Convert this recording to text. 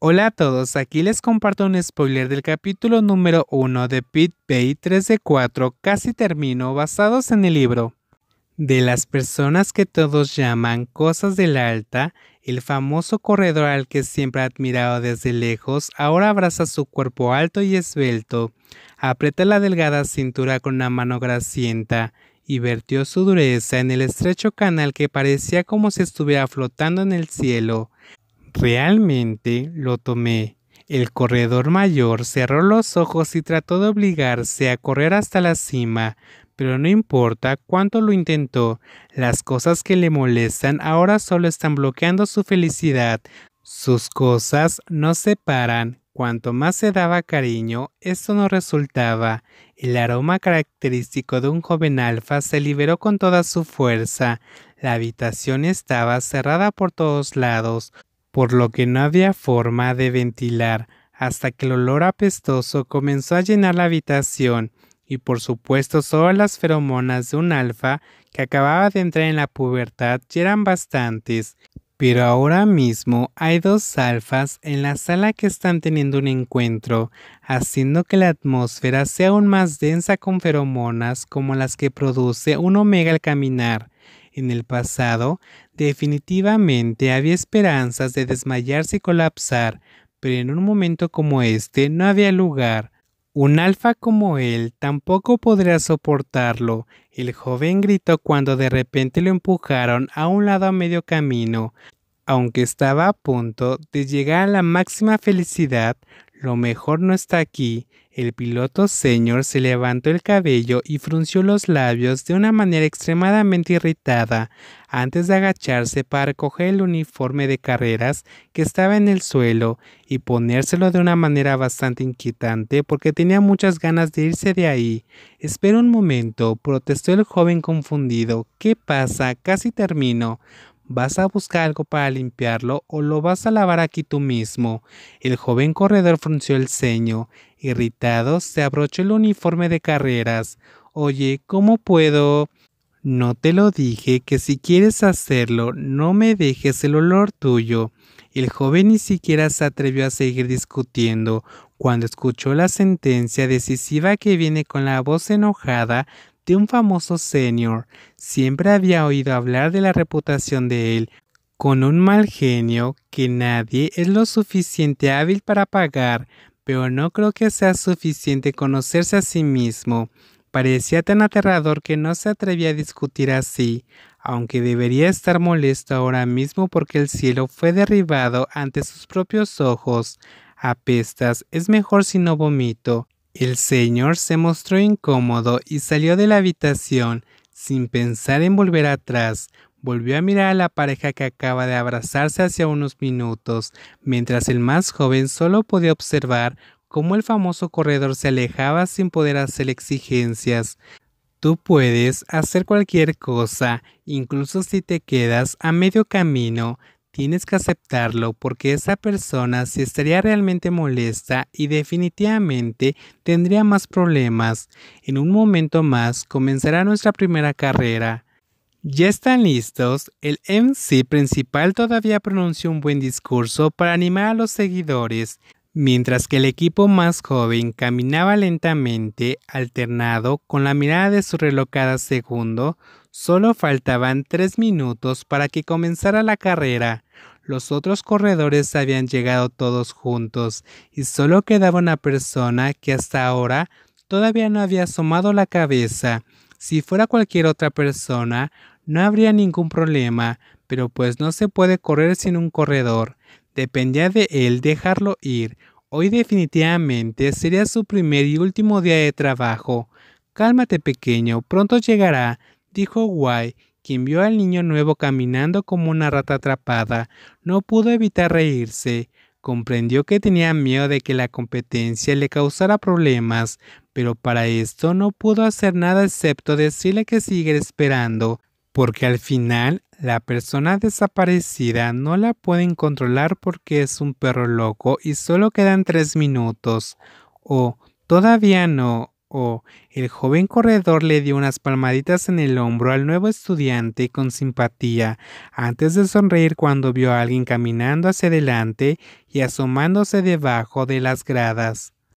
Hola a todos, aquí les comparto un spoiler del capítulo número 1 de Pit Bay 3 de 4, casi termino, basados en el libro. De las personas que todos llaman cosas del alta, el famoso corredor al que siempre ha admirado desde lejos, ahora abraza su cuerpo alto y esbelto, aprieta la delgada cintura con una mano grasienta y vertió su dureza en el estrecho canal que parecía como si estuviera flotando en el cielo. Realmente lo tomé. El corredor mayor cerró los ojos y trató de obligarse a correr hasta la cima, pero no importa cuánto lo intentó, las cosas que le molestan ahora solo están bloqueando su felicidad. Sus cosas no se paran. Cuanto más se daba cariño, esto no resultaba. El aroma característico de un joven alfa se liberó con toda su fuerza. La habitación estaba cerrada por todos lados por lo que no había forma de ventilar hasta que el olor apestoso comenzó a llenar la habitación y por supuesto solo las feromonas de un alfa que acababa de entrar en la pubertad ya eran bastantes. Pero ahora mismo hay dos alfas en la sala que están teniendo un encuentro, haciendo que la atmósfera sea aún más densa con feromonas como las que produce un omega al caminar. En el pasado, definitivamente había esperanzas de desmayarse y colapsar, pero en un momento como este no había lugar. Un alfa como él tampoco podría soportarlo. El joven gritó cuando de repente lo empujaron a un lado a medio camino. Aunque estaba a punto de llegar a la máxima felicidad, lo mejor no está aquí. El piloto señor se levantó el cabello y frunció los labios de una manera extremadamente irritada antes de agacharse para coger el uniforme de carreras que estaba en el suelo y ponérselo de una manera bastante inquietante porque tenía muchas ganas de irse de ahí. Espera un momento, protestó el joven confundido. ¿Qué pasa? Casi termino vas a buscar algo para limpiarlo o lo vas a lavar aquí tú mismo. El joven corredor frunció el ceño. Irritado, se abrochó el uniforme de carreras. Oye, ¿cómo puedo? No te lo dije que si quieres hacerlo, no me dejes el olor tuyo. El joven ni siquiera se atrevió a seguir discutiendo. Cuando escuchó la sentencia decisiva que viene con la voz enojada, un famoso senior. Siempre había oído hablar de la reputación de él, con un mal genio que nadie es lo suficiente hábil para pagar, pero no creo que sea suficiente conocerse a sí mismo. Parecía tan aterrador que no se atrevía a discutir así, aunque debería estar molesto ahora mismo porque el cielo fue derribado ante sus propios ojos. Apestas, es mejor si no vomito. El señor se mostró incómodo y salió de la habitación sin pensar en volver atrás. Volvió a mirar a la pareja que acaba de abrazarse hacia unos minutos, mientras el más joven solo podía observar cómo el famoso corredor se alejaba sin poder hacer exigencias. Tú puedes hacer cualquier cosa, incluso si te quedas a medio camino, tienes que aceptarlo porque esa persona se estaría realmente molesta y definitivamente tendría más problemas. En un momento más comenzará nuestra primera carrera. Ya están listos, el MC principal todavía pronunció un buen discurso para animar a los seguidores, mientras que el equipo más joven caminaba lentamente, alternado con la mirada de su reloj cada segundo, Solo faltaban tres minutos para que comenzara la carrera. Los otros corredores habían llegado todos juntos y solo quedaba una persona que hasta ahora todavía no había asomado la cabeza. Si fuera cualquier otra persona, no habría ningún problema, pero pues no se puede correr sin un corredor. Dependía de él dejarlo ir. Hoy definitivamente sería su primer y último día de trabajo. Cálmate pequeño, pronto llegará dijo Guay, quien vio al niño nuevo caminando como una rata atrapada, no pudo evitar reírse. Comprendió que tenía miedo de que la competencia le causara problemas, pero para esto no pudo hacer nada excepto decirle que sigue esperando, porque al final la persona desaparecida no la pueden controlar porque es un perro loco y solo quedan tres minutos. O todavía no, o el joven corredor le dio unas palmaditas en el hombro al nuevo estudiante con simpatía, antes de sonreír cuando vio a alguien caminando hacia adelante y asomándose debajo de las gradas.